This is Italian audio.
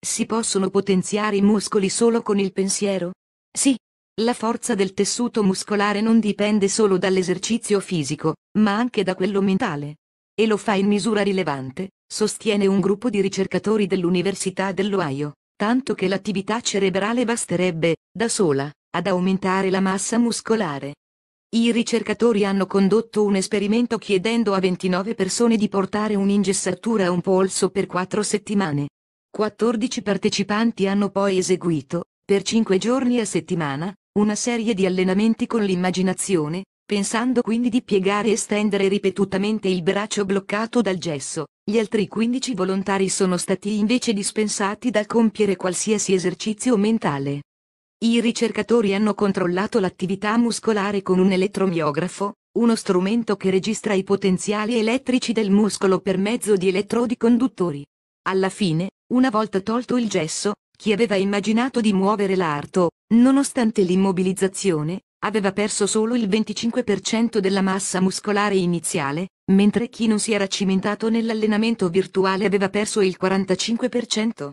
Si possono potenziare i muscoli solo con il pensiero? Sì. La forza del tessuto muscolare non dipende solo dall'esercizio fisico, ma anche da quello mentale. E lo fa in misura rilevante, sostiene un gruppo di ricercatori dell'Università dell'Ohio, tanto che l'attività cerebrale basterebbe, da sola, ad aumentare la massa muscolare. I ricercatori hanno condotto un esperimento chiedendo a 29 persone di portare un'ingessatura a un polso per 4 settimane, 14 partecipanti hanno poi eseguito, per 5 giorni a settimana, una serie di allenamenti con l'immaginazione, pensando quindi di piegare e stendere ripetutamente il braccio bloccato dal gesso. Gli altri 15 volontari sono stati invece dispensati dal compiere qualsiasi esercizio mentale. I ricercatori hanno controllato l'attività muscolare con un elettromiografo, uno strumento che registra i potenziali elettrici del muscolo per mezzo di elettrodi conduttori. Alla fine, una volta tolto il gesso, chi aveva immaginato di muovere l'arto, nonostante l'immobilizzazione, aveva perso solo il 25% della massa muscolare iniziale, mentre chi non si era cimentato nell'allenamento virtuale aveva perso il 45%.